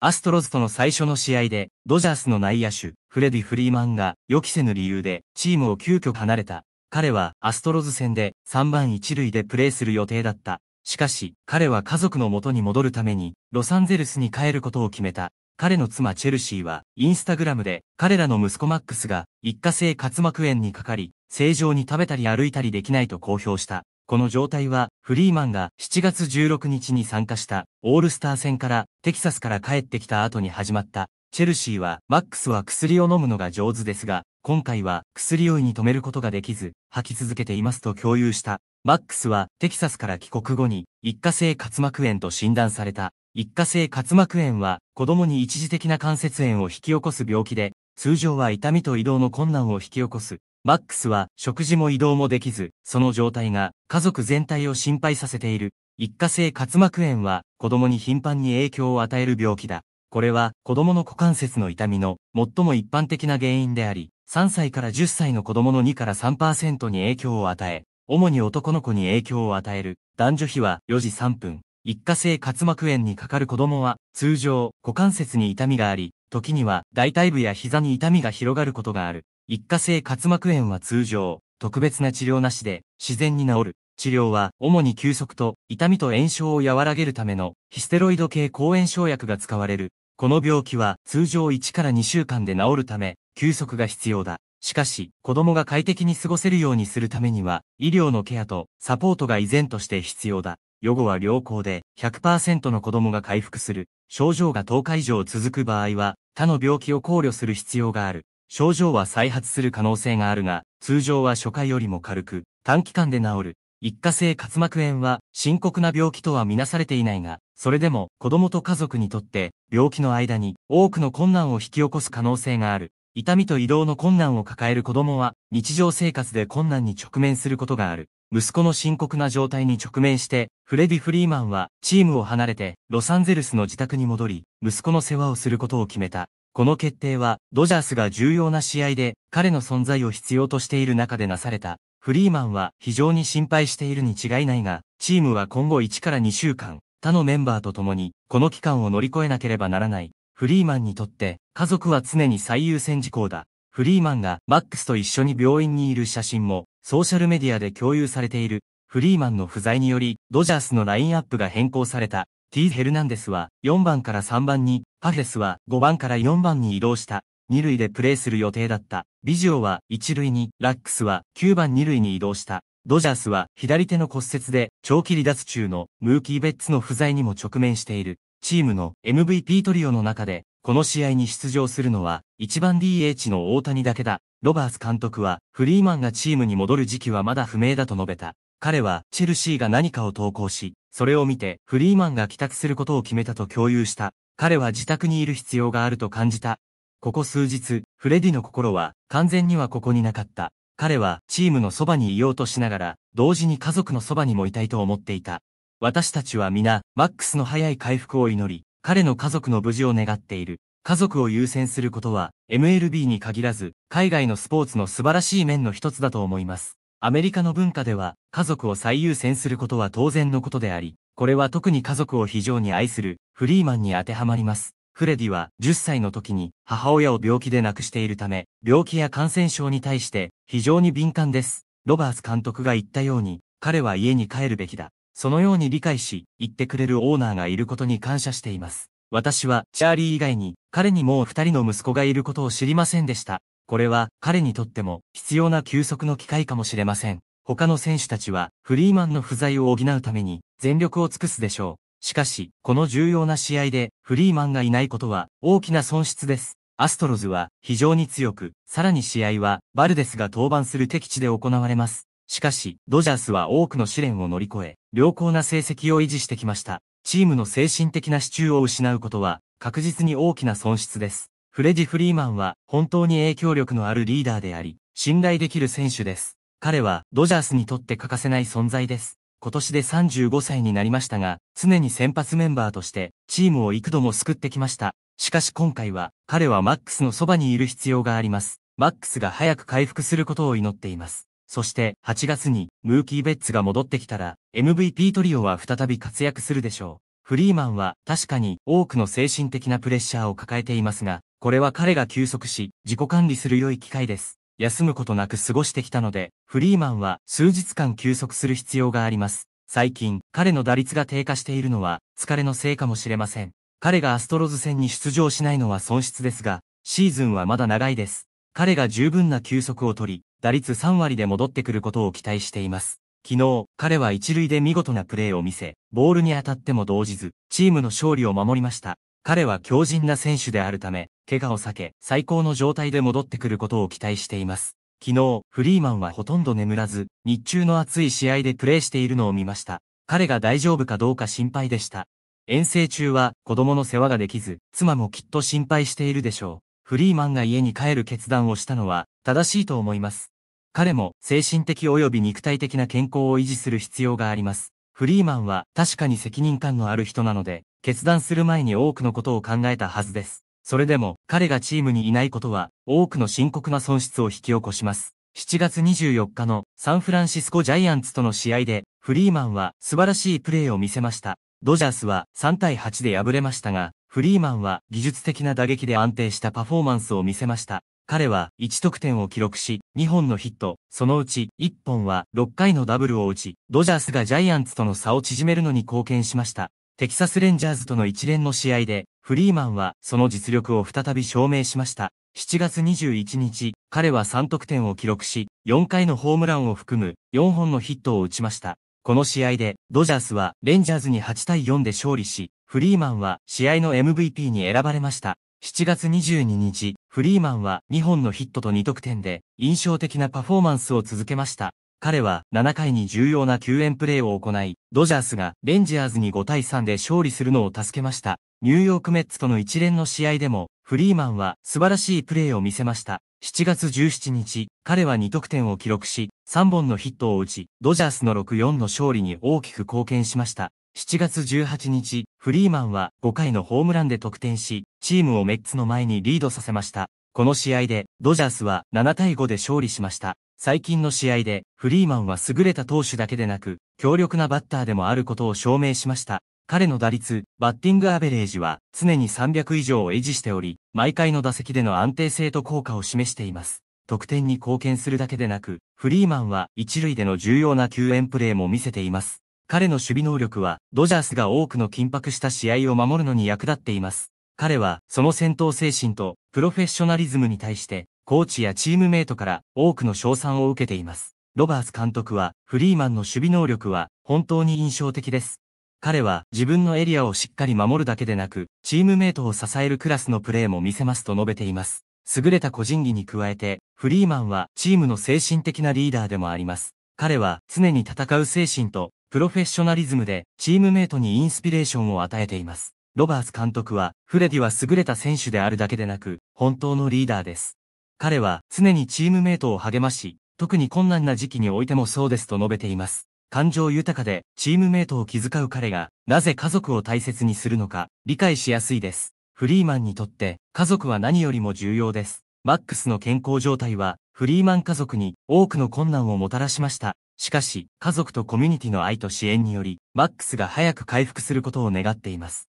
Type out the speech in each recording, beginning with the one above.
アストロズとの最初の試合で、ドジャースの内野手、フレディ・フリーマンが予期せぬ理由でチームを急遽離れた。彼はアストロズ戦で3番1塁でプレーする予定だった。しかし、彼は家族の元に戻るために、ロサンゼルスに帰ることを決めた。彼の妻チェルシーは、インスタグラムで、彼らの息子マックスが、一過性滑膜炎にかかり、正常に食べたり歩いたりできないと公表した。この状態は、フリーマンが7月16日に参加したオールスター戦からテキサスから帰ってきた後に始まった。チェルシーは、マックスは薬を飲むのが上手ですが、今回は薬酔いに止めることができず、吐き続けていますと共有した。マックスはテキサスから帰国後に一過性滑膜炎と診断された。一過性滑膜炎は子供に一時的な関節炎を引き起こす病気で、通常は痛みと移動の困難を引き起こすマックスは食事も移動もできず、その状態が家族全体を心配させている。一過性滑膜炎は子供に頻繁に影響を与える病気だ。これは子供の股関節の痛みの最も一般的な原因であり、3歳から10歳の子供の2から3%に影響を与え、主に男の子に影響を与える。男女比は4時3分、一過性滑膜炎にかかる子供は、通常、股関節に痛みがあり、時には大腿部や膝に痛みが広がることがある。一過性滑膜炎は通常、特別な治療なしで、自然に治る。治療は、主に休息と、痛みと炎症を和らげるための、ヒステロイド系抗炎症薬が使われる。この病気は、通常1から2週間で治るため、休息が必要だ。しかし、子供が快適に過ごせるようにするためには、医療のケアとサポートが依然として必要だ。予後は良好で、100%の子供が回復する。症状が10日以上続く場合は、他の病気を考慮する必要がある。症状は再発する可能性があるが、通常は初回よりも軽く、短期間で治る。一過性滑膜炎は深刻な病気とはみなされていないが、それでも子供と家族にとって病気の間に多くの困難を引き起こす可能性がある。痛みと移動の困難を抱える子供は日常生活で困難に直面することがある。息子の深刻な状態に直面して、フレディ・フリーマンはチームを離れてロサンゼルスの自宅に戻り、息子の世話をすることを決めた。この決定は、ドジャースが重要な試合で彼の存在を必要としている中でなされた。フリーマンは非常に心配しているに違いないが、チームは今後1から2週間、他のメンバーと共に、この期間を乗り越えなければならない。フリーマンにとって、家族は常に最優先事項だ。フリーマンがマックスと一緒に病院にいる写真も、ソーシャルメディアで共有されている、フリーマンの不在により、ドジャースのラインアップが変更された、T・ ヘルナンデスは4番から3番に、パフェスは5番から4番に移動した。2塁でプレーする予定だった。ビジオは1塁に、ラックスは9番2塁に移動した。ドジャースは左手の骨折で長期離脱中のムーキー・ベッツの不在にも直面している。チームの MVP トリオの中で、この試合に出場するのは1番 DH の大谷だけだ。ロバース監督は、フリーマンがチームに戻る時期はまだ不明だと述べた。彼は、チェルシーが何かを投稿し、それを見て、フリーマンが帰宅することを決めたと共有した。彼は自宅にいる必要があると感じた。ここ数日、フレディの心は、完全にはここになかった。彼は、チームのそばにいようとしながら、同時に家族のそばにもいたいと思っていた。私たちは皆、マックスの早い回復を祈り、彼の家族の無事を願っている。家族を優先することは、MLB に限らず、海外のスポーツの素晴らしい面の一つだと思います。アメリカの文化では、家族を最優先することは当然のことであり、これは特に家族を非常に愛する、フリーマンに当てはまります。フレディは10歳の時に母親を病気で亡くしているため、病気や感染症に対して非常に敏感です。ロバーツ監督が言ったように、彼は家に帰るべきだ。そのように理解し、言ってくれるオーナーがいることに感謝しています。私はチャーリー以外に彼にもう二人の息子がいることを知りませんでした。これは彼にとっても必要な休息の機会かもしれません。他の選手たちはフリーマンの不在を補うために全力を尽くすでしょう。しかし、この重要な試合でフリーマンがいないことは大きな損失です。アストロズは非常に強く、さらに試合はバルデスが登板する敵地で行われます。しかし、ドジャースは多くの試練を乗り越え、良好な成績を維持してきました。チームの精神的な支柱を失うことは、確実に大きな損失です。フレディ・フリーマンは、本当に影響力のあるリーダーであり、信頼できる選手です。彼は、ドジャースにとって欠かせない存在です。今年で35歳になりましたが、常に先発メンバーとして、チームを幾度も救ってきました。しかし今回は、彼はマックスのそばにいる必要があります。マックスが早く回復することを祈っています。そして8月にムーキー・ベッツが戻ってきたら MVP トリオは再び活躍するでしょう。フリーマンは確かに多くの精神的なプレッシャーを抱えていますが、これは彼が休息し自己管理する良い機会です。休むことなく過ごしてきたので、フリーマンは数日間休息する必要があります。最近、彼の打率が低下しているのは疲れのせいかもしれません。彼がアストロズ戦に出場しないのは損失ですが、シーズンはまだ長いです。彼が十分な休息を取り、打率3割で戻ってくることを期待しています。昨日、彼は一塁で見事なプレーを見せ、ボールに当たっても動じず、チームの勝利を守りました。彼は強靭な選手であるため、怪我を避け、最高の状態で戻ってくることを期待しています。昨日、フリーマンはほとんど眠らず、日中の暑い試合でプレーしているのを見ました。彼が大丈夫かどうか心配でした。遠征中は子供の世話ができず、妻もきっと心配しているでしょう。フリーマンが家に帰る決断をしたのは、正しいと思います。彼も精神的及び肉体的な健康を維持する必要があります。フリーマンは確かに責任感のある人なので、決断する前に多くのことを考えたはずです。それでも彼がチームにいないことは多くの深刻な損失を引き起こします。7月24日のサンフランシスコジャイアンツとの試合でフリーマンは素晴らしいプレーを見せました。ドジャースは3対8で敗れましたが、フリーマンは技術的な打撃で安定したパフォーマンスを見せました。彼は1得点を記録し、2本のヒット、そのうち1本は6回のダブルを打ち、ドジャースがジャイアンツとの差を縮めるのに貢献しました。テキサスレンジャーズとの一連の試合で、フリーマンはその実力を再び証明しました。7月21日、彼は3得点を記録し、4回のホームランを含む4本のヒットを打ちました。この試合で、ドジャースはレンジャーズに8対4で勝利し、フリーマンは試合の MVP に選ばれました。7月22日、フリーマンは2本のヒットと2得点で印象的なパフォーマンスを続けました。彼は7回に重要な救援プレーを行い、ドジャースがレンジャーズに5対3で勝利するのを助けました。ニューヨークメッツとの一連の試合でも、フリーマンは素晴らしいプレーを見せました。7月17日、彼は2得点を記録し、3本のヒットを打ち、ドジャースの6-4の勝利に大きく貢献しました。7月18日、フリーマンは5回のホームランで得点し、チームをメッツの前にリードさせました。この試合で、ドジャースは7対5で勝利しました。最近の試合で、フリーマンは優れた投手だけでなく、強力なバッターでもあることを証明しました。彼の打率、バッティングアベレージは常に300以上を維持しており、毎回の打席での安定性と効果を示しています。得点に貢献するだけでなく、フリーマンは一塁での重要な救援プレーも見せています。彼の守備能力は、ドジャースが多くの緊迫した試合を守るのに役立っています。彼は、その戦闘精神と、プロフェッショナリズムに対して、コーチやチームメイトから多くの賞賛を受けています。ロバーツ監督は、フリーマンの守備能力は、本当に印象的です。彼は自分のエリアをしっかり守るだけでなく、チームメイトを支えるクラスのプレーも見せますと述べています。優れた個人技に加えて、フリーマンはチームの精神的なリーダーでもあります。彼は常に戦う精神とプロフェッショナリズムでチームメイトにインスピレーションを与えています。ロバーツ監督は、フレディは優れた選手であるだけでなく、本当のリーダーです。彼は常にチームメイトを励まし、特に困難な時期においてもそうですと述べています。感情豊かで、チームメイトを気遣う彼が、なぜ家族を大切にするのか、理解しやすいです。フリーマンにとって、家族は何よりも重要です。マックスの健康状態は、フリーマン家族に多くの困難をもたらしました。しかし、家族とコミュニティの愛と支援により、マックスが早く回復することを願っています。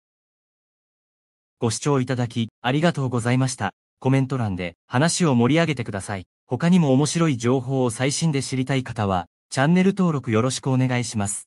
ご視聴いただき、ありがとうございました。コメント欄で話を盛り上げてください。他にも面白い情報を最新で知りたい方は、チャンネル登録よろしくお願いします。